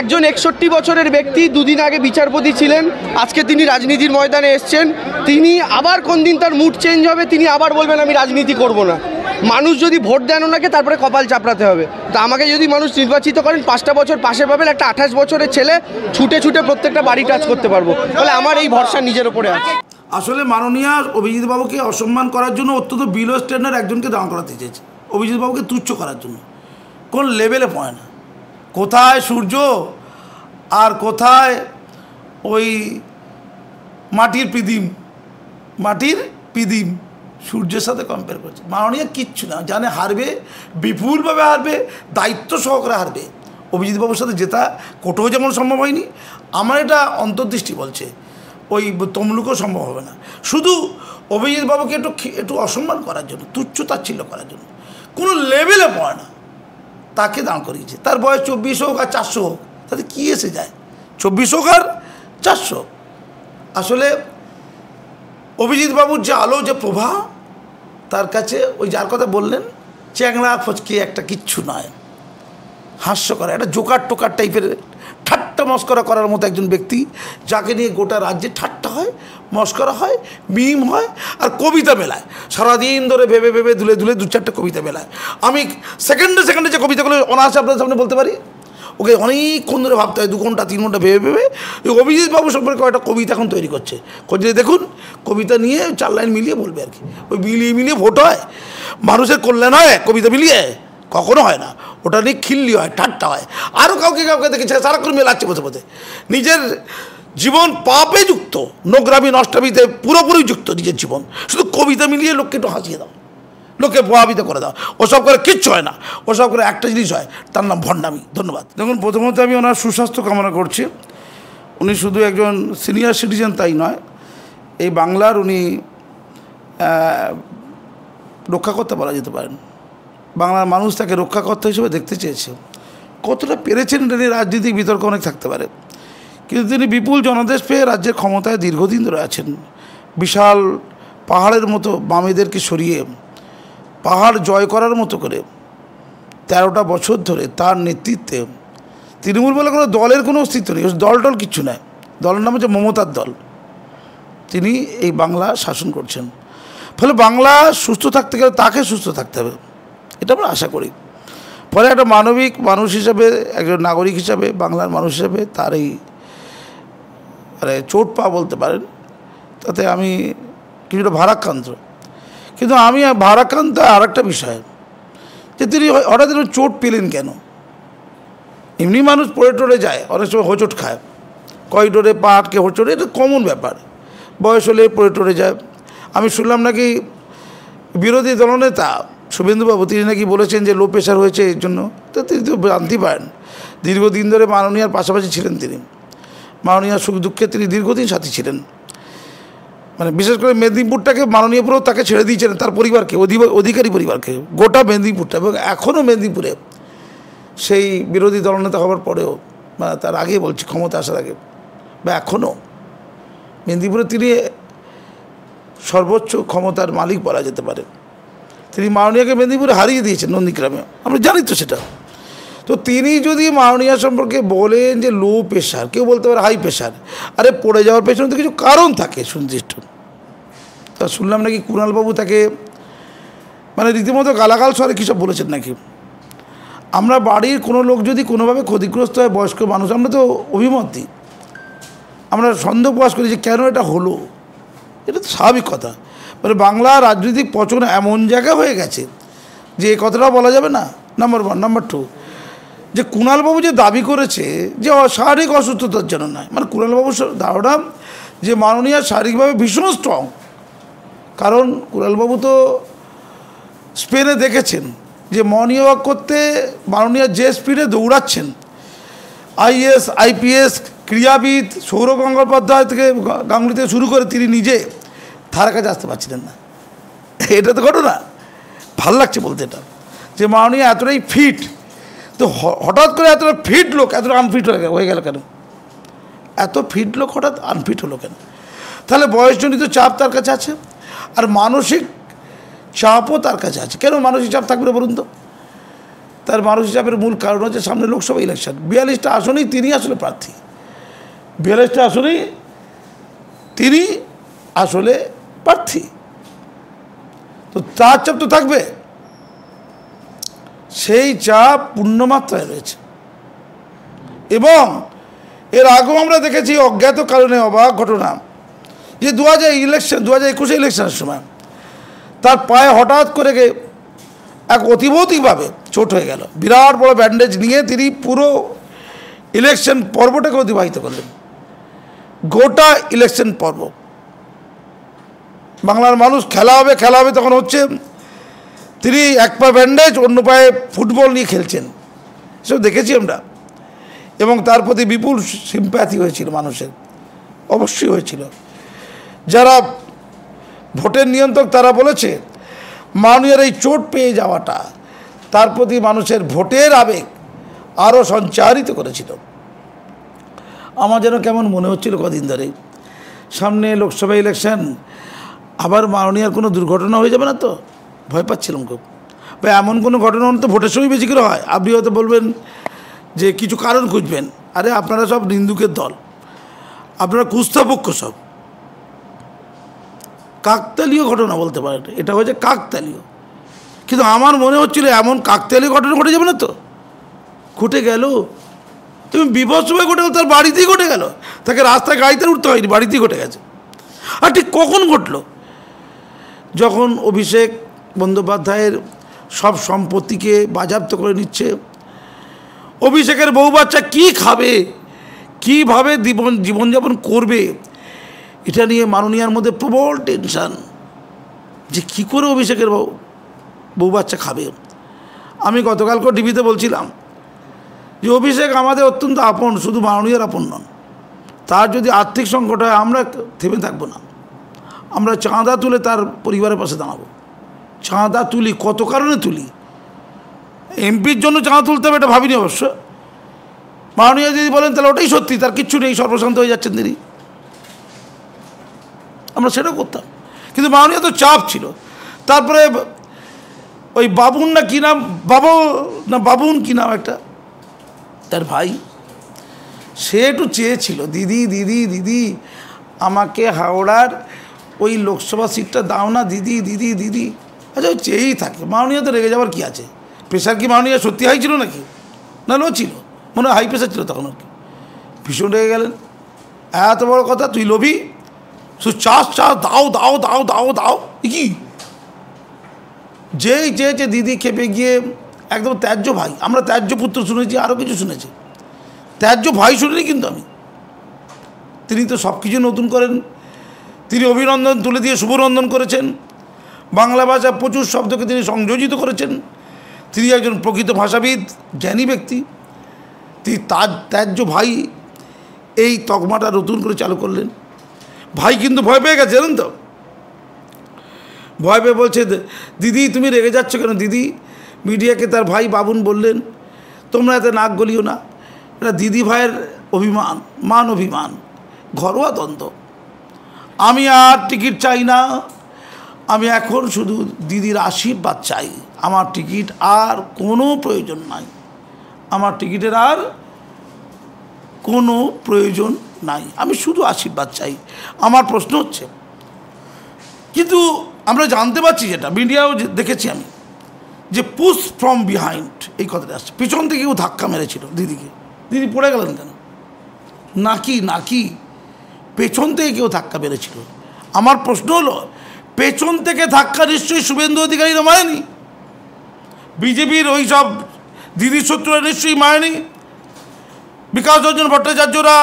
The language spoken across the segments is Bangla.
একজন একষট্টি বছরের ব্যক্তি দুদিন আগে বিচারপতি ছিলেন আজকে তিনি রাজনীতির ময়দানে এসছেন তিনি আবার কোন দিন তার মুড চেঞ্জ হবে তিনি আবার বলবেন আমি রাজনীতি করব না মানুষ যদি ভোট দেন ওনাকে তারপরে কপাল চাপড়াতে হবে তো আমাকে যদি মানুষ নির্বাচিত করেন পাঁচটা বছর পাশে পাবেন একটা আঠাশ বছরের ছেলে ছুটে ছুটে প্রত্যেকটা বাড়ি টাচ করতে পারবো তাহলে আমার এই ভরসা নিজের ওপরে আছে আসলে মাননীয় অভিজিৎবাবুকে অসম্মান করার জন্য অত্যন্ত বিলো স্ট্যান্ডার্ড একজনকে দাঁড় করাতে চেয়েছে অভিজিৎবাবুকে তুচ্ছ করার জন্য কোন লেভেলে পয়েন্ট না কোথায় সূর্য আর কোথায় ওই মাটির পিদিম মাটির পিদিম সূর্যের সাথে কম্পেয়ার করছে মাননীয় কিচ্ছু না জানে হারবে বিপুলভাবে হারবে দায়িত্ব সহকারে হারবে অভিজিৎবাবুর সাথে জেতা কোটেও যেমন সম্ভব হয়নি আমার এটা অন্তর্দৃষ্টি বলছে ওই তমলুকও সম্ভব হবে না শুধু অভিজিৎবাবুকে একটু একটু অসম্মান করার জন্য তুচ্ছ তাচ্ছিল্য করার জন্য কোনো লেভেলে পড়ে না তাকে দাঁড় করিয়েছে তার বয়স চব্বিশ হোক আর চারশো হোক তাতে কী এসে যায় চব্বিশ হোক আর চারশো আসলে অভিজিৎবাবুর যে আলো যে প্রভা তার কাছে ওই যার কথা বললেন চ্যাংড়া ফচকে একটা কিচ্ছু নয় হাস্যকর একটা জোকার টোকার টাইপের ঠাট ঠাট্টা মস্করা করার মতো একজন ব্যক্তি যাকে নিয়ে গোটা রাজ্যে ঠাট্টা হয় মস্করা হয় মিম হয় আর কবিতা মেলায় সারাদিন ধরে ভেবে ভেবে দুলে দুলে দু চারটে কবিতা মেলায় আমি সেকেন্ডে সেকেন্ডে যে কবিতাগুলো অনায়াসে আপনাদের সামনে বলতে পারি ওকে অনেকক্ষণ ধরে ভাবতে হয় দু ঘন্টা তিন ঘন্টা ভেবে ভেবে অভিজিৎ অভিজিৎবাবু সম্পর্কে একটা কবিতা এখন তৈরি করছে করছে দেখুন কবিতা নিয়ে চার লাইন মিলিয়ে বলবে আর কি ওই মিলিয়ে মিলিয়ে ভোট হয় মানুষের কল্যাণ হয় কবিতা মিলিয়ে কখনো হয় না ওটা নিয়ে খিল্লি হয় ঠাট্টা হয় আরও কাউকে কাউকে দেখেছে সারাক্ষণ মেলাচ্ছে বসে বসে নিজের জীবন পাপে যুক্ত নোগ্রামী নষ্টামিতে পুরোপুরি যুক্ত নিজের জীবন শুধু কবিতা মিলিয়ে লোককে একটু হাসিয়ে দাও লোকে প্রভাবিত করে দাও ওসব করে কিচ্ছু হয় না ওসব করে একটা জিনিস হয় তার নাম ভণ্ডামি ধন্যবাদ দেখুন প্রথমত আমি ওনার সুস্বাস্থ্য কামনা করছি উনি শুধু একজন সিনিয়র সিটিজেন তাই নয় এই বাংলার উনি রক্ষা করতে পারা যেতে পারেন বাংলার মানুষ তাকে রক্ষাকর্তা হিসেবে দেখতে চেয়েছে কতটা পেরেছেন এটা নিয়ে রাজনীতিক বিতর্ক অনেক থাকতে পারে কিন্তু তিনি বিপুল জনাদেশ পেয়ে রাজ্যের ক্ষমতায় দীর্ঘদিন ধরে আছেন বিশাল পাহাড়ের মতো বামেদেরকে সরিয়ে পাহাড় জয় করার মতো করে তেরোটা বছর ধরে তার নেতৃত্বে তৃণমূল বলে কোনো দলের কোনো অস্তিত্ব নেই দল টল কিচ্ছু নয় দলের নাম হচ্ছে মমতার দল তিনি এই বাংলা শাসন করছেন ফলে বাংলা সুস্থ থাকতে গেলে তাকে সুস্থ থাকতে হবে এটা আমরা আশা করি ফলে একটা মানবিক মানুষ হিসাবে একজন নাগরিক হিসাবে বাংলার মানুষ হিসাবে তার এই মানে চোট পা বলতে পারেন তাতে আমি কিছুটা ভারাক্রান্ত কিন্তু আমি ভারাক্রান্ত আর একটা বিষয় যে তিনি হঠাৎ চোট পেলেন কেন এমনি মানুষ পড়ে টরে যায় অনেক সময় হোঁচট খায় ডোরে পা আটকে হোঁচটে এটা কমন ব্যাপার বয়স হলে পড়ে টরে যায় আমি শুনলাম নাকি বিরোধী দলনেতা শুভেন্দুবাবু তিনি নাকি বলেছেন যে লো প্রেশার হয়েছে এর জন্য তো তিনি তো জানতে পারেন দীর্ঘদিন ধরে মাননীয়ার পাশাপাশি ছিলেন তিনি মাননীয়ার সুখ দুঃখে তিনি দীর্ঘদিন সাথী ছিলেন মানে বিশেষ করে মেদিনীপুরটাকে মাননীয় পুরো তাকে ছেড়ে দিয়েছিলেন তার পরিবারকে অধিকারী পরিবারকে গোটা মেদিনীপুরটা এবং এখনও মেদিনীপুরে সেই বিরোধী দলনেতা হওয়ার পরেও মানে তার আগে বলছি ক্ষমতা আসার আগে বা এখনও মেদিনীপুরে তিনি সর্বোচ্চ ক্ষমতার মালিক বলা যেতে পারে তিনি মাওনিয়াকে মেদিনীপুরে হারিয়ে দিয়েছেন নন্দীগ্রামে আমরা জানি তো সেটা তো তিনি যদি মাওনিয়া সম্পর্কে বলেন যে লো প্রেশার কেউ বলতে পারে হাই প্রেশার আরে পড়ে যাওয়ার পেছনে তো কিছু কারণ থাকে সুনির্দিষ্ট তা শুনলাম নাকি কুণালবাবু তাকে মানে রীতিমতো গালাগাল স্বরে কী সব বলেছেন নাকি আমরা বাড়ির কোনো লোক যদি কোনোভাবে ক্ষতিগ্রস্ত হয় বয়স্ক মানুষ আমরা তো অভিমত দিই আমরা সন্দেহ প্রকাশ করি যে কেন এটা হলো এটা তো স্বাভাবিক কথা মানে বাংলা রাজনৈতিক পচন এমন জায়গা হয়ে গেছে যে এই কথাটা বলা যাবে না নাম্বার ওয়ান নাম্বার টু যে কুণালবাবু যে দাবি করেছে যে শারীরিক অসুস্থতার জন্য নয় মানে কুণালবাবুর ধারণা যে মাননীয় শারীরিকভাবে ভীষণ স্ট্রং কারণ কুণালবাবু তো স্পেনে দেখেছেন যে মর্নিং ওয়াক করতে মাননীয় যে স্পিডে দৌড়াচ্ছেন আইএস আইপিএস ক্রীড়াবিদ সৌরভ গঙ্গোপাধ্যায় থেকে গাঙ্গুলি থেকে শুরু করে তিনি নিজে তার কাছে আসতে পারছিলেন না এটা তো ঘটনা ভাল লাগছে বলতে এটা যে মাননীয় এতটাই ফিট তো হঠাৎ করে এতটা ফিট লোক এতটা আনফিট হয়ে গেল কেন এত ফিট লোক হঠাৎ আনফিট হলো কেন তাহলে বয়সজনিত চাপ তার কাছে আছে আর মানসিক চাপও তার কাছে আছে কেন মানসিক চাপ থাকবে বলুন তো তার মানসিক চাপের মূল কারণ হচ্ছে সামনে লোকসভা ইলেকশন বিয়াল্লিশটা আসনেই তিনি আসলে প্রার্থী বিয়াল্লিশটা আসনেই তিনি আসলে প্রার্থী তো তার চাপ তো থাকবে সেই চাপ পূর্ণমাত্রায় রয়েছে এবং এর আগেও আমরা দেখেছি অজ্ঞাত কারণে অবাক ঘটনা যে দু হাজার ইলেকশন দু হাজার একুশে ইলেকশনের সময় তার পায়ে হঠাৎ করে এক অতিভৌতিকভাবে চোট হয়ে গেল বিরাট বড় ব্যান্ডেজ নিয়ে তিনি পুরো ইলেকশন পর্বটাকে অতিবাহিত করলেন গোটা ইলেকশন পর্ব বাংলার মানুষ খেলা হবে খেলা হবে তখন হচ্ছে তিনি এক পা ব্যান্ডেজ অন্য পায়ে ফুটবল নিয়ে খেলছেন সব দেখেছি আমরা এবং তার প্রতি বিপুল সিম্প্যাথি হয়েছিল মানুষের অবশ্যই হয়েছিল যারা ভোটের নিয়ন্ত্রক তারা বলেছে মানুষের এই চোট পেয়ে যাওয়াটা তার প্রতি মানুষের ভোটের আবেগ আরও সঞ্চারিত করেছিল আমার যেন কেমন মনে হচ্ছিল কদিন ধরে সামনে লোকসভা ইলেকশন আবার মাননীয়ার কোনো দুর্ঘটনা হয়ে যাবে না তো ভয় পাচ্ছিলাম খুব বা এমন কোনো ঘটনা তো ভোটের সময় বেশি করে হয় আপনি হয়তো বলবেন যে কিছু কারণ খুঁজবেন আরে আপনারা সব নিন্দুকের দল আপনারা কুস্তাপক্ষ সব কাকতালীয় ঘটনা বলতে পারেন এটা হয়েছে কাকতালীয় কিন্তু আমার মনে হচ্ছিল এমন কাকতালীয় ঘটনা ঘটে যাবে না তো ঘটে গেল তুমি বিভৎস হয়ে ঘটে গেল তার বাড়িতেই ঘটে গেল তাকে রাস্তায় গাড়িতে উঠতে হয়নি বাড়িতেই ঘটে গেছে আর ঠিক কখন ঘটলো যখন অভিষেক বন্দ্যোপাধ্যায়ের সব সম্পত্তিকে বাজাপ্ত করে নিচ্ছে অভিষেকের বউ বাচ্চা কী খাবে কীভাবে জীবন জীবনযাপন করবে এটা নিয়ে মাননীয়ার মধ্যে প্রবল টেনশান যে কি করে অভিষেকের বউ বাচ্চা খাবে আমি গতকালকে টিভিতে বলছিলাম যে অভিষেক আমাদের অত্যন্ত আপন শুধু মাননীয়ার আপন নন তার যদি আর্থিক সংকট হয় আমরা থেমে থাকবো না আমরা চাঁদা তুলে তার পরিবারের পাশে দাঁড়াবো চাঁদা তুলি কত কারণে তুলি এমপির জন্য চাঁদা তুলতে হবে এটা ভাবিনি অবশ্য মাননীয় যদি বলেন তাহলে ওটাই সত্যি তার কিচ্ছু নেই সর্বশান্ত হয়ে যাচ্ছেন তিনি আমরা সেটাও করতাম কিন্তু মাননীয় তো চাপ ছিল তারপরে ওই বাবুন না কী নাম বাবু না বাবুন কী নাম একটা তার ভাই সে একটু চেয়েছিল দিদি দিদি দিদি আমাকে হাওড়ার ওই লোকসভা সিটটা দাও না দিদি দিদি দিদি আচ্ছা ওই চেয়েই থাকে মাওনিয়া তো রেগে যাওয়ার কী আছে প্রেশার কি মাওনিয়া সত্যি হাই ছিল নাকি না লো ছিল মনে হয় হাই প্রেশার ছিল তখন আর ভীষণ রেগে গেলেন এত বড় কথা তুই লোভি শুধু চাষ চাষ দাও দাও দাও দাও দাও কি যে যে দিদি খেপে গিয়ে একদম ত্যায্য ভাই আমরা ত্যায্য পুত্র শুনেছি আরও কিছু শুনেছি ত্যায্য ভাই শুনিনি কিন্তু আমি তিনি তো সব কিছু নতুন করেন তিনি অভিনন্দন তুলে দিয়ে শুভনন্দন করেছেন বাংলা ভাষা প্রচুর শব্দকে তিনি সংযোজিত করেছেন তিনি একজন প্রকৃত ভাষাবিদ জ্ঞানী ব্যক্তি তিনি তার ত্যায্য ভাই এই তকমাটা নতুন করে চালু করলেন ভাই কিন্তু ভয় পেয়ে গেছে জানেন তো ভয় পেয়ে বলছে দিদি তুমি রেগে যাচ্ছ কেন দিদি মিডিয়াকে তার ভাই বাবুন বললেন তোমরা এতে নাক গলিও না এটা দিদি ভাইয়ের অভিমান মান অভিমান ঘরোয়া দ্বন্দ্ব আমি আর টিকিট চাই না আমি এখন শুধু দিদির আশীর্বাদ চাই আমার টিকিট আর কোনো প্রয়োজন নাই আমার টিকিটের আর কোনো প্রয়োজন নাই আমি শুধু আশীর্বাদ চাই আমার প্রশ্ন হচ্ছে কিন্তু আমরা জানতে পারছি যেটা মিডিয়াও দেখেছি আমি যে পুশ ফ্রম বিহাইন্ড এই কথাটা আসছে পিছন থেকে কেউ ধাক্কা মেরেছিল দিদিকে দিদি পড়ে গেলেন কেন নাকি নাকি পেছন থেকে কেউ ধাক্কা মেরেছিল আমার প্রশ্ন হলো পেছন থেকে ধাক্কা নিশ্চয়ই শুভেন্দু অধিকারীরা মারেনি বিজেপির ওই সব দিদি শত্রুরা নিশ্চয়ই মারেনি বিকাশ রঞ্জন ভট্টাচার্যরা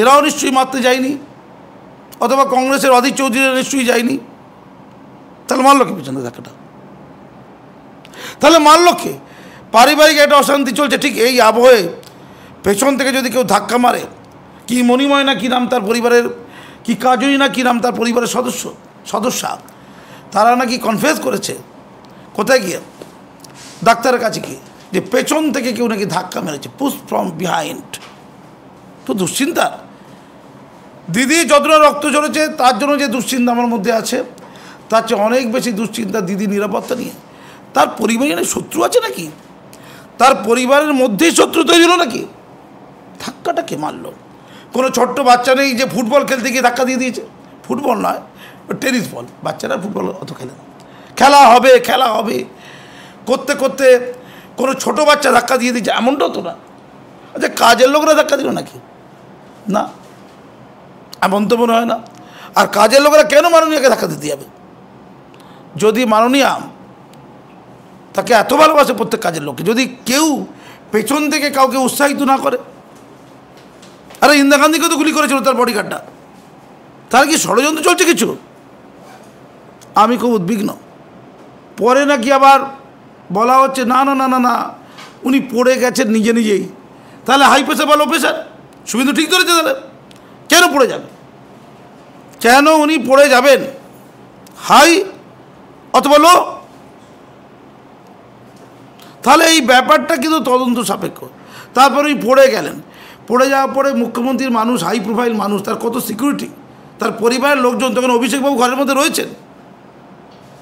এরাও নিশ্চয়ই মারতে যায়নি অথবা কংগ্রেসের অধীর চৌধুরীরা নিশ্চয়ই যায়নি তাহলে মারল কে পেছনে ধাক্কাটা তাহলে মারল কে পারিবারিক একটা অশান্তি চলছে ঠিক এই আবহে পেছন থেকে যদি কেউ ধাক্কা মারে কি মণিময় না কী নাম তার পরিবারের কি কাজই না কী নাম তার পরিবারের সদস্য সদস্যা তারা নাকি কনফেস করেছে কোথায় গিয়ে ডাক্তারের কাছে গিয়ে যে পেছন থেকে কেউ নাকি ধাক্কা মেরেছে পুশ ফ্রম বিহাইন্ড তো দুশ্চিন্তা দিদি যতটা রক্ত ঝরেছে তার জন্য যে দুশ্চিন্তা আমার মধ্যে আছে তার চেয়ে অনেক বেশি দুশ্চিন্তা দিদি নিরাপত্তা নিয়ে তার পরিবারে শত্রু আছে নাকি তার পরিবারের মধ্যেই শত্রু তৈরি হলো নাকি ধাক্কাটা কে মারলো কোনো ছোট্ট বাচ্চা নেই যে ফুটবল খেলতে গিয়ে ধাক্কা দিয়ে দিয়েছে ফুটবল নয় টেনিস বল বাচ্চারা ফুটবল অত খেলে না খেলা হবে খেলা হবে করতে করতে কোনো ছোট বাচ্চা ধাক্কা দিয়ে দিয়েছে এমনটাও তো না আচ্ছা কাজের লোকরা ধাক্কা দিল নাকি না এমন তো মনে হয় না আর কাজের লোকেরা কেন মাননীয়াকে ধাক্কা দিতে যাবে যদি মাননীয়া তাকে এত ভালোবাসে প্রত্যেক কাজের লোককে যদি কেউ পেছন থেকে কাউকে উৎসাহিত না করে আরে ইন্দিরা গান্ধীকে তো গুলি করেছিল তার বডিগার্ডটা তার কি ষড়যন্ত্র চলছে কিছু আমি খুব উদ্বিগ্ন পরে নাকি আবার বলা হচ্ছে না না না না না উনি পড়ে গেছেন নিজে নিজেই তাহলে হাই প্রেশার বা লো প্রেশার শুভেন্দু ঠিক ধরেছে তাহলে কেন পড়ে যাবে কেন উনি পড়ে যাবেন হাই অথবা লো তাহলে এই ব্যাপারটা কিন্তু তদন্ত সাপেক্ষ তারপর উনি পড়ে গেলেন পড়ে যাওয়ার পরে মুখ্যমন্ত্রীর মানুষ হাই প্রোফাইল মানুষ তার কত সিকিউরিটি তার পরিবারের লোকজন তখন অভিষেকবাবু ঘরের মধ্যে রয়েছেন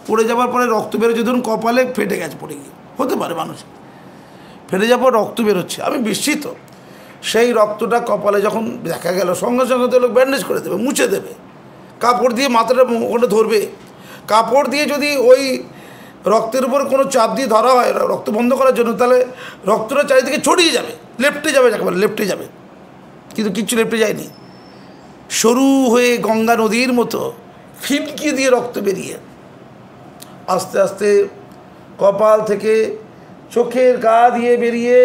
পড়ে যাওয়ার পরে রক্ত বেরোচ্ছে ধরুন কপালে ফেটে গেছে পড়ে গিয়ে হতে পারে মানুষ ফেটে যাওয়ার পর রক্ত বেরোচ্ছে আমি বিস্মিত সেই রক্তটা কপালে যখন দেখা গেল সঙ্গে সঙ্গে তো লোক ব্যান্ডেজ করে দেবে মুছে দেবে কাপড় দিয়ে মাথাটা ওখানে ধরবে কাপড় দিয়ে যদি ওই রক্তের উপর কোনো চাপ দিয়ে ধরা হয় রক্ত বন্ধ করার জন্য তাহলে রক্তটা চারিদিকে ছড়িয়ে যাবে লেফটে যাবে যাকে বলে লেফটে যাবে কিন্তু কিচ্ছু লেফটে যায়নি সরু হয়ে গঙ্গা নদীর মতো ফিমকি দিয়ে রক্ত বেরিয়ে আস্তে আস্তে কপাল থেকে চোখের গা দিয়ে বেরিয়ে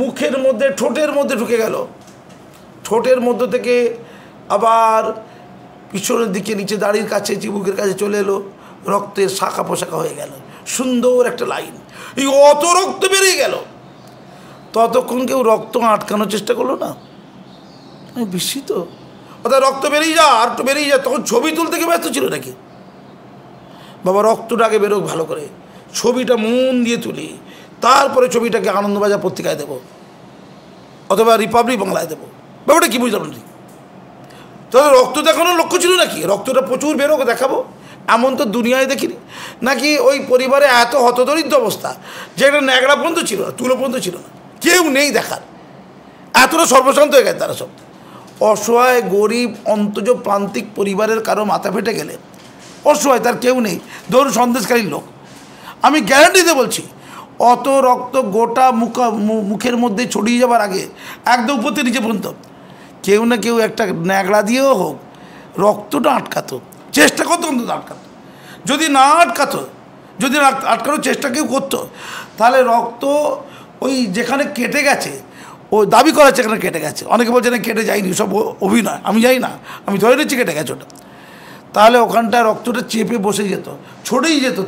মুখের মধ্যে ঠোঁটের মধ্যে ঢুকে গেল ঠোঁটের মধ্য থেকে আবার পিছনের দিকে নিচে দাড়ির কাছে চিবুকের কাছে চলে এলো রক্তের শাখা পোশাখা হয়ে গেল সুন্দর একটা লাইন এই অত রক্ত বেরিয়ে গেল ততক্ষণ কেউ রক্ত আটকানোর চেষ্টা করলো না আমি বিস্মিত অর্থাৎ রক্ত বেরিয়ে যা আর একটু বেরিয়ে যা তখন ছবি তুলতে গিয়ে ব্যস্ত ছিল নাকি বাবা রক্তটা আগে বেরোক ভালো করে ছবিটা মন দিয়ে তুলি তারপরে ছবিটাকে আনন্দবাজার পত্রিকায় দেব অথবা রিপাবলিক বাংলায় দেবো ব্যাপারটা কী বুঝলাম ঠিক তাহলে রক্ত দেখানোর লক্ষ্য ছিল নাকি রক্তটা প্রচুর বেরোক দেখাবো এমন তো দুনিয়ায় দেখিনি নাকি ওই পরিবারে এত হতদরিদ্র অবস্থা যে একটা ন্যাগড়া পর্যন্ত ছিল না তুলো পর্যন্ত ছিল না কেউ নেই দেখার এতটা সর্বশান্ত হয়ে গেছে তারা সব অসহায় গরিব অন্তজ প্রান্তিক পরিবারের কারো মাথা ফেটে গেলে অসহায় তার কেউ নেই ধরুন সন্দেশকারীর লোক আমি গ্যারান্টিতে বলছি অত রক্ত গোটা মুখা মুখের মধ্যে ছড়িয়ে যাবার আগে একদম থেকে নিচে পর্যন্ত কেউ না কেউ একটা ন্যাগড়া দিয়েও হোক রক্তটা আটকাতো চেষ্টা করতো অন্তত আটকাত যদি না আটকাতো যদি আটকানোর চেষ্টা কেউ করতো তাহলে রক্ত ওই যেখানে কেটে গেছে ও দাবি করা এখানে কেটে গেছে অনেকে বলছে না কেটে যায়নি সব অভিনয় আমি যাই না আমি ধরে নিচ্ছি কেটে গেছে ওটা তাহলে ওখানটায় রক্তটা চেপে বসে যেত ছড়েই যেত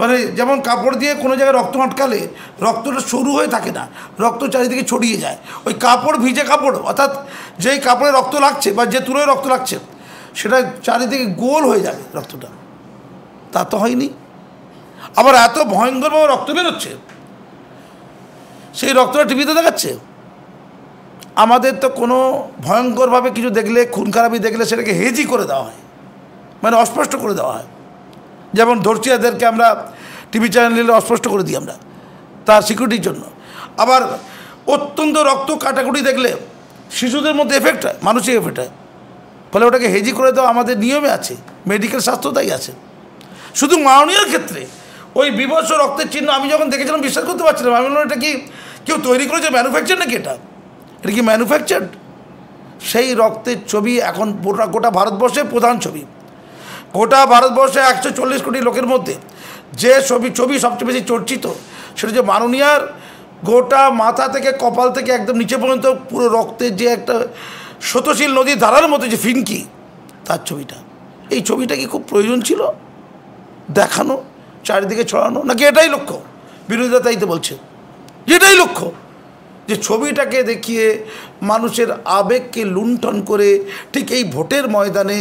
মানে যেমন কাপড় দিয়ে কোনো জায়গায় রক্ত আটকালে রক্তটা সরু হয়ে থাকে না রক্ত চারিদিকে ছড়িয়ে যায় ওই কাপড় ভিজে কাপড় অর্থাৎ যেই কাপড়ে রক্ত লাগছে বা যে তুলোয় রক্ত লাগছে সেটা চারিদিকে গোল হয়ে যাবে রক্তটা তা তো হয়নি আবার এত ভয়ঙ্করভাবে রক্ত বেরোচ্ছে সেই রক্তটা টিভিতে দেখাচ্ছে আমাদের তো কোনো ভয়ঙ্করভাবে কিছু দেখলে খুন খারাপি দেখলে সেটাকে হেজি করে দেওয়া হয় মানে অস্পষ্ট করে দেওয়া হয় যেমন ধর্ষিয়াদেরকে আমরা টিভি চ্যানেলে অস্পষ্ট করে দিই আমরা তার সিকিউরিটির জন্য আবার অত্যন্ত রক্ত কাটাকুটি দেখলে শিশুদের মধ্যে এফেক্ট হয় মানুষের এফেক্ট হয় ফলে ওটাকে হেজি করে দেওয়া আমাদের নিয়মে আছে মেডিকেল স্বাস্থ্য তাই আছে শুধু মাননীয়র ক্ষেত্রে ওই বিভৎস রক্তের চিহ্ন আমি যখন দেখেছিলাম বিশ্বাস করতে পারছিলাম আমি বললাম এটা কি কেউ তৈরি করেছে ম্যানুফ্যাকচার নাকি এটা এটা কি ম্যানুফ্যাকচার্ড সেই রক্তের ছবি এখন গোটা গোটা ভারতবর্ষে প্রধান ছবি গোটা ভারতবর্ষে একশো চল্লিশ কোটি লোকের মধ্যে যে ছবি ছবি সবচেয়ে বেশি চর্চিত সেটা যে মাননীয়ার গোটা মাথা থেকে কপাল থেকে একদম নিচে পর্যন্ত পুরো রক্তের যে একটা স্রোতশীল নদীর ধারার মতো যে ফিনকি তার ছবিটা এই ছবিটা কি খুব প্রয়োজন ছিল দেখানো চারিদিকে ছড়ানো নাকি এটাই লক্ষ্য বিরোধী তাই তো বলছে এটাই লক্ষ্য যে ছবিটাকে দেখিয়ে মানুষের আবেগকে লুণ্ঠন করে ঠিক এই ভোটের ময়দানে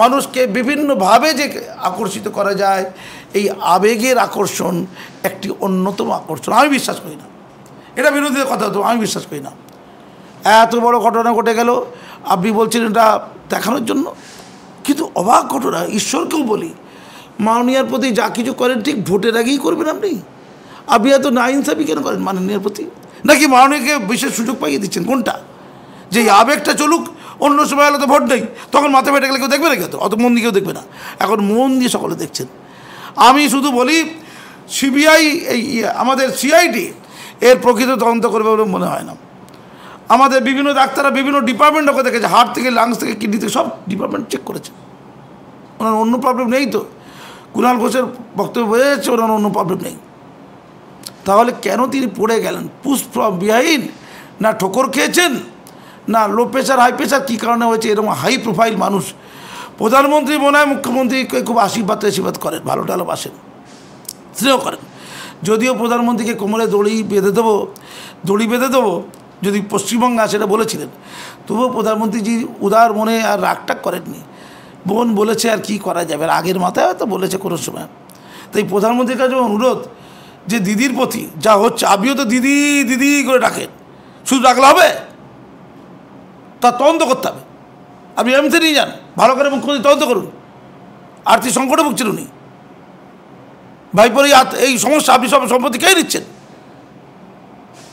মানুষকে বিভিন্নভাবে যে আকর্ষিত করা যায় এই আবেগের আকর্ষণ একটি অন্যতম আকর্ষণ আমি বিশ্বাস করি না এটা বিরোধীদের কথা হতো আমি বিশ্বাস করি না এত বড় ঘটনা ঘটে গেল আপনি বলছেন এটা দেখানোর জন্য কিন্তু অবাক ঘটনা ঈশ্বরকেও বলি মাননীয়ার প্রতি যা কিছু করেন ঠিক ভোটের আগেই করবেন আপনি আপনি এত না ইনসাফি কেন করেন মাননীয়ার প্রতি নাকি মাননীয়কে বিশেষ সুযোগ পাইয়ে দিচ্ছেন কোনটা যে আবেগটা চলুক অন্য সময় হলে তো ভোট নেই তখন মাথা ফেটে গেলে কেউ দেখবে না তো অত মন দিয়ে কেউ দেখবে না এখন মন দিয়ে সকলে দেখছেন আমি শুধু বলি সিবিআই এই ইয়ে, আমাদের সিআইডি এর প্রকৃত তদন্ত করবে বলে মনে হয় না আমাদের বিভিন্ন ডাক্তাররা বিভিন্ন ডিপার্টমেন্ট ওকে দেখেছে হার্ট থেকে লাংস থেকে কিডনি থেকে সব ডিপার্টমেন্ট চেক করেছে ওনার অন্য প্রবলেম নেই তো কুণাল ঘোষের বক্তব্য হয়েছে ওনার অন্য প্রবলেম নেই তাহলে কেন তিনি পড়ে গেলেন পুষ্প বিহাইন না ঠোকর খেয়েছেন না লো প্রেশার হাই প্রেশার কী কারণে হয়েছে এরকম হাই প্রোফাইল মানুষ প্রধানমন্ত্রী মনে হয় মুখ্যমন্ত্রীকে খুব আশীর্বাদ আশীর্বাদ করেন ভালো টালো বাসেন স্নেহ করেন যদিও প্রধানমন্ত্রীকে কোমরে দড়ি বেঁধে দেবো দড়ি বেঁধে দেবো যদি পশ্চিমবঙ্গে সেটা বলেছিলেন তবুও প্রধানমন্ত্রীজি উদার মনে আর রাগটাক করেননি বোন বলেছে আর কি করা যাবে আগের মাথায় হয়তো বলেছে কোনো সময় তাই প্রধানমন্ত্রীর কাছে অনুরোধ যে দিদির প্রতি যা হচ্ছে আমিও তো দিদি দিদি করে ডাকেন শুধু ডাকলে হবে তার তদন্ত করতে হবে আপনি এমনিতে নিয়ে যান ভালো করে মুখ্যমন্ত্রী তদন্ত করুন আর্থিক সংকটে ভুগছিল উনি ভাই পরে এই সমস্যা আপনি সব সম্পত্তি কে নিচ্ছেন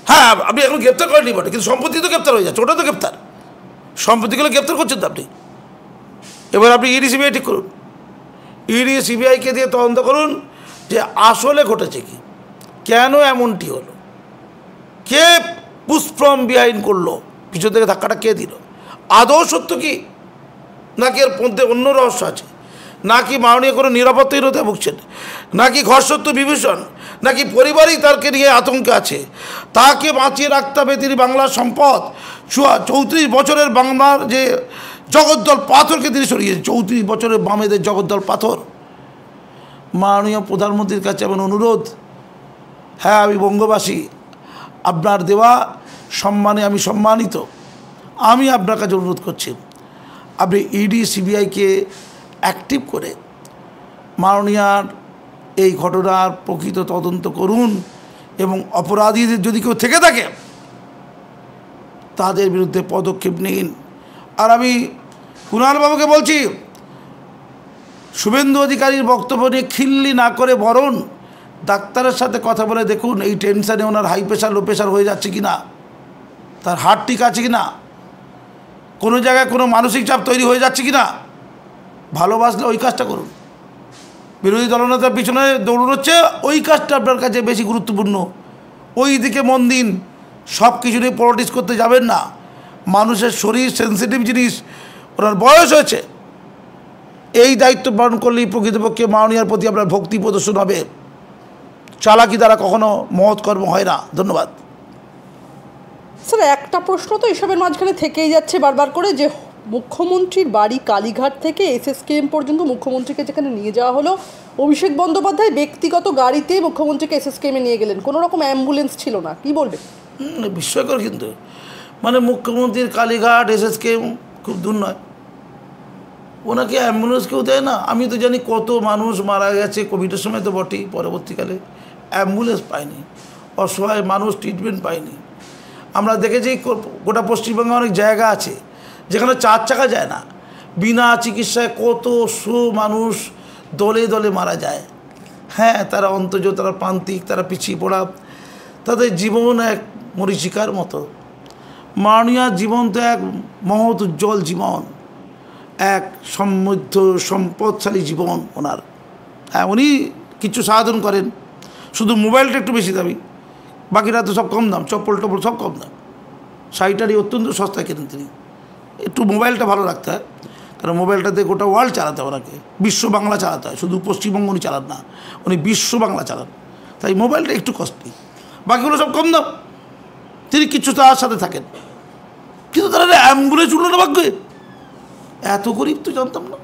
হ্যাঁ আপনি এখন গ্রেপ্তার করেনি বটে কিন্তু সম্পত্তি তো গ্রেপ্তার হয়ে যাচ্ছে ওটা তো গ্রেপ্তার সম্পত্তিগুলো গ্রেপ্তার করছেন তো আপনি এবার আপনি ইডি সিবিআই ঠিক করুন ইডি সিবিআইকে দিয়ে তদন্ত করুন যে আসলে ঘটেছে কি কেন এমনটি হলো কে পুষ্প্রম বিহাইন করলো পিছন থেকে ধাক্কাটা কে দিল আদৌ সত্য কি নাকি এর মধ্যে অন্য রহস্য আছে নাকি মাননীয় কোনো নিরাপত্তাহীনতা ভুগছেন নাকি ঘর সত্য বিভীষণ নাকি পরিবারই তারকে নিয়ে আতঙ্ক আছে তাকে বাঁচিয়ে রাখতে হবে তিনি বাংলার সম্পদ চৌত্রিশ বছরের বাংলার যে জগদ্দল পাথরকে তিনি সরিয়ে চৌত্রিশ বছরের বামেদের জগদ্দল পাথর মাননীয় প্রধানমন্ত্রীর কাছে আমার অনুরোধ হ্যাঁ আমি বঙ্গবাসী আপনার দেওয়া সম্মানে আমি সম্মানিত আমি আপনার কাছে অনুরোধ করছি আপনি ইডি সিবিআইকে অ্যাক্টিভ করে মাননীয়ার এই ঘটনার প্রকৃত তদন্ত করুন এবং অপরাধীদের যদি কেউ থেকে থাকে তাদের বিরুদ্ধে পদক্ষেপ নিন আর আমি কুণালবাবুকে বলছি শুভেন্দু অধিকারীর বক্তব্য নিয়ে খিল্লি না করে বরণ ডাক্তারের সাথে কথা বলে দেখুন এই টেনশানে ওনার হাই প্রেশার লো প্রেশার হয়ে যাচ্ছে কি না তার হার্ট ঠিক আছে কি না কোনো জায়গায় কোনো মানসিক চাপ তৈরি হয়ে যাচ্ছে কি না ভালোবাসলে ওই কাজটা করুন বিরোধী দলনেতার পিছনে দৌড় হচ্ছে ওই কাজটা আপনার কাছে বেশি গুরুত্বপূর্ণ ওই দিকে মন দিন সব কিছু নিয়ে পলিটিক্স করতে যাবেন না মানুষের শরীর সেন্সিটিভ জিনিস ওনার বয়স হয়েছে এই দায়িত্ব পালন করলেই প্রকৃতপক্ষে মাওনিয়ার প্রতি আপনার ভক্তি প্রদর্শন হবে চালাকি দ্বারা কখনো মহৎ কর্ম হয় না ধন্যবাদ স্যার একটা প্রশ্ন তো এসবের মাঝখানে থেকেই যাচ্ছে বারবার করে যে মুখ্যমন্ত্রীর বাড়ি কালীঘাট থেকে এসএসকেএম পর্যন্ত মুখ্যমন্ত্রীকে যেখানে নিয়ে যাওয়া হলো অভিষেক বন্দ্যোপাধ্যায় ব্যক্তিগত গাড়িতে মুখ্যমন্ত্রীকে এসএসকেএমে নিয়ে গেলেন কোনো রকম অ্যাম্বুলেন্স ছিল না কি বলবেন বিস্ময়কর কিন্তু মানে মুখ্যমন্ত্রীর কালীঘাট এসএসকেএম খুব দূর নয় ওনাকে অ্যাম্বুলেন্স কেউ দেয় না আমি তো জানি কত মানুষ মারা গেছে কোভিডের সময় তো বটেই পরবর্তীকালে অ্যাম্বুলেন্স পায়নি অসহায় মানুষ ট্রিটমেন্ট পায়নি আমরা দেখেছি গোটা পশ্চিমবঙ্গে অনেক জায়গা আছে যেখানে চার চাকা যায় না বিনা চিকিৎসায় কত শো মানুষ দলে দলে মারা যায় হ্যাঁ তারা অন্তজ তারা প্রান্তিক তারা পিছিয়ে পড়া তাদের জীবন এক মরিচিকার মতো মাননীয় জীবন তো এক মহৎ উজ্জ্বল জীবন এক সমৃদ্ধ সম্পদশালী জীবন ওনার হ্যাঁ উনি কিছু সাধন করেন শুধু মোবাইলটা একটু বেশি দামি বাকিরা তো সব কম দাম চপ্পল টপল সব কম দাম শাড়িটারি অত্যন্ত সস্তায় কেনেন তিনি একটু মোবাইলটা ভালো রাখতে হয় কারণ মোবাইলটাতে গোটা ওয়ার্ল্ড চালাতে হয় ওনাকে বিশ্ব বাংলা চালাতে হয় শুধু পশ্চিমবঙ্গ উনি চালান না উনি বিশ্ব বাংলা চালান তাই মোবাইলটা একটু কস্টলি বাকিগুলো সব কম দাম তিনি কিছু তার সাথে থাকেন কিন্তু তারা অ্যাম্বুলেন্স উঠলো না ভাগ্যে এত গরিব তো জানতাম না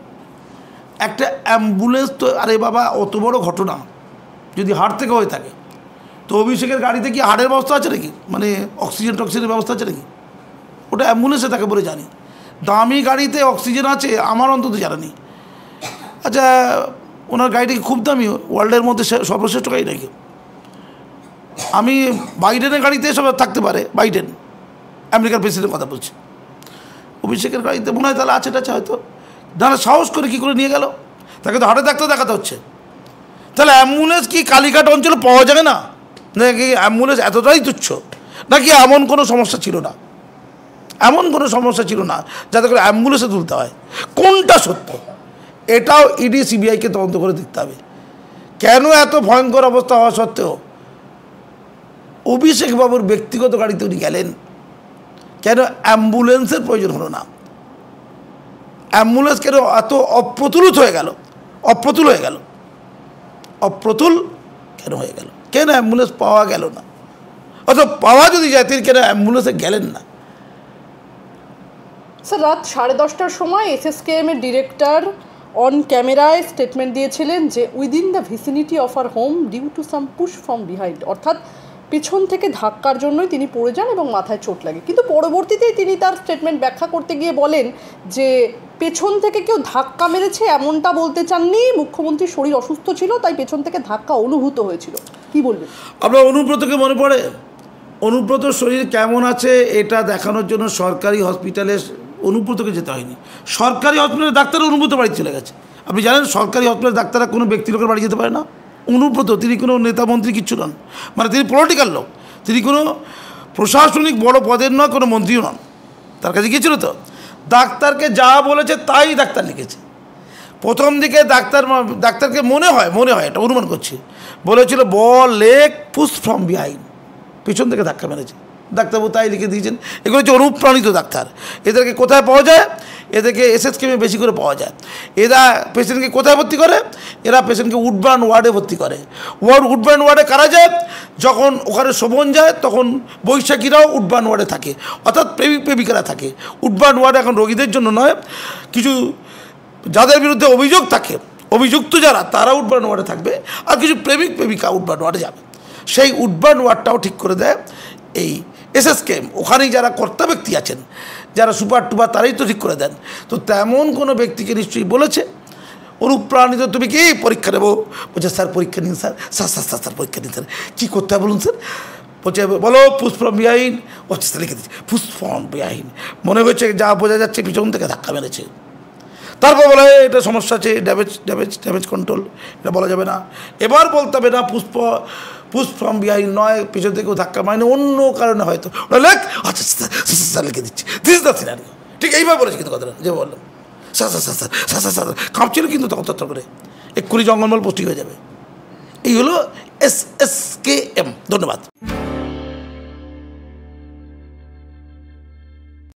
একটা অ্যাম্বুলেন্স তো আরে বাবা অত বড় ঘটনা যদি হাড় থেকে হয়ে থাকে তো অভিষেকের গাড়িতে কি হাড়ের ব্যবস্থা আছে নাকি মানে অক্সিজেন টক্সিজেনের ব্যবস্থা আছে নাকি ওটা অ্যাম্বুলেন্সে থাকে বলে জানি দামি গাড়িতে অক্সিজেন আছে আমার অন্তত জানা নেই আচ্ছা ওনার গাড়িটা খুব দামি ওয়ার্ল্ডের মধ্যে সর্বশ্রেষ্ঠ গাড়ি নাকি আমি বাইডেনের গাড়িতে এসব থাকতে পারে বাইডেন আমেরিকার প্রেসিডেন্ট কথা বলছি অভিষেকের গাড়িতে মনে হয় তাহলে আছে টাছে হয়তো দাঁড়া সাহস করে কী করে নিয়ে গেল তাকে তো হাটে থাকতে দেখাতে হচ্ছে তাহলে অ্যাম্বুলেন্স কি কালীঘাট অঞ্চলে পাওয়া যাবে না নাকি অ্যাম্বুলেন্স এতটাই তুচ্ছ নাকি এমন কোনো সমস্যা ছিল না এমন কোনো সমস্যা ছিল না যাতে করে অ্যাম্বুলেন্সে তুলতে হয় কোনটা সত্য এটাও ইডি সিবিআইকে তদন্ত করে দেখতে হবে কেন এত ভয়ঙ্কর অবস্থা হওয়া সত্ত্বেও অভিষেক বাবুর ব্যক্তিগত গাড়িতে উনি গেলেন কেন অ্যাম্বুলেন্সের প্রয়োজন হলো না অ্যাম্বুলেন্স কেন এত অপ্রতুলিত হয়ে গেল অপ্রতুল হয়ে গেল অপ্রতুল কেন হয়ে গেল কেন অ্যাম্বুলেন্স পাওয়া গেল না অথবা পাওয়া যদি যায় তিনি কেন অ্যাম্বুলেন্সে গেলেন না স্যার রাত সাড়ে দশটার সময় এসএসকেএম এর ডিরেক্টর অন ক্যামেরায় স্টেটমেন্ট দিয়েছিলেন যে within the vicinity of our home due to some push from behind অর্থাৎ পেছন থেকে ধাক্কার জন্যই তিনি পড়ে যান এবং মাথায় চোট লাগে কিন্তু পরবর্তীতেই তিনি তার স্টেটমেন্ট ব্যাখ্যা করতে গিয়ে বলেন যে পেছন থেকে কেউ ধাক্কা মেরেছে এমনটা বলতে চাননি মুখ্যমন্ত্রীর শরীর অসুস্থ ছিল তাই পেছন থেকে ধাক্কা অনুভূত হয়েছিল কি বলবেন আপনার অনুব্রতকে মনে পড়ে অনুব্রত শরীর কেমন আছে এটা দেখানোর জন্য সরকারি হসপিটালে অনুব্রতকে যেতে হয়নি সরকারি হসপিটালে ডাক্তার অনুব্রত বাড়ি চলে গেছে আপনি জানেন সরকারি হসপিটালের ডাক্তাররা কোনো ব্যক্তি লোকের বাড়ি যেতে পারে না অনুব্রত তিনি কোনো নেতা মন্ত্রী কিচ্ছু নন মানে তিনি পলিটিক্যাল লোক তিনি কোনো প্রশাসনিক বড় পদের নয় কোনো মন্ত্রীও নন তার কাছে গিয়েছিল তো ডাক্তারকে যা বলেছে তাই ডাক্তার লিখেছে প্রথম দিকে ডাক্তার ডাক্তারকে মনে হয় মনে হয় এটা অনুমান করছি বলেছিল বল লেক পুশ ফ্রম বিহাইন্ড পিছন থেকে ধাক্কা মেরেছে ডাক্তারবাবু তাই লিখে দিয়েছেন এগুলো হচ্ছে অনুপ্রাণিত ডাক্তার এদেরকে কোথায় পাওয়া যায় এদেরকে এসএসকেমে বেশি করে পাওয়া যায় এরা পেশেন্টকে কোথায় ভর্তি করে এরা পেশেন্টকে উডবার্ন ওয়ার্ডে ভর্তি করে ওয়ার্ড উডবার্ন ওয়ার্ডে কারা যায় যখন ওখানে শোভন যায় তখন বৈশাখীরাও উডবার্ন ওয়ার্ডে থাকে অর্থাৎ প্রেমিক প্রেমিকারা থাকে উডবার্ন ওয়ার্ডে এখন রোগীদের জন্য নয় কিছু যাদের বিরুদ্ধে অভিযোগ থাকে অভিযুক্ত যারা তারা উডবার্ন ওয়ার্ডে থাকবে আর কিছু প্রেমিক প্রেমিকা উডবার্ন ওয়ার্ডে যাবে সেই উডবার্ন ওয়ার্ডটাও ঠিক করে দেয় এই এসএসকে ওখানেই যারা কর্তা ব্যক্তি আছেন যারা সুপার টুপার তারাই তো ঠিক করে দেন তো তেমন কোনো ব্যক্তিকে নিশ্চয়ই বলেছে অনুপ্রাণিত তুমি কি পরীক্ষা নেবো বলছে স্যার পরীক্ষা নিন sir sir sir sir sir পরীক্ষা নিন স্যার কী করতে হবে বলুন স্যার বলছে বলো পুষ্পম বিহাইন বলছে লিখে দিচ্ছে পুষ্পম বিহাইন মনে হয়েছে যা বোঝা যাচ্ছে পিছন থেকে ধাক্কা মেরেছে তারপর বলে এটা সমস্যা আছে ড্যামেজ ড্যামেজ ড্যামেজ কন্ট্রোল এটা বলা যাবে না এবার বলতে হবে না পুষ্প পুষ্পম বিহাই নয় পিছন থেকে ধাক্কা মারেনি অন্য কারণে হয়তো ওটা লেখ আচ্ছা, আচ্ছা, আচ্ছা, আচ্ছা লিখে দিচ্ছি দিস দা সিনারি ঠিক এইভাবে বলেছি কিন্তু কথাটা যে বললাম স্যার স্যার কাঁপছিল কিন্তু তখন তত্ত্ব করে এক্ষুনি জঙ্গলমল পুষ্টি হয়ে যাবে এই হলো এস এস কে এম ধন্যবাদ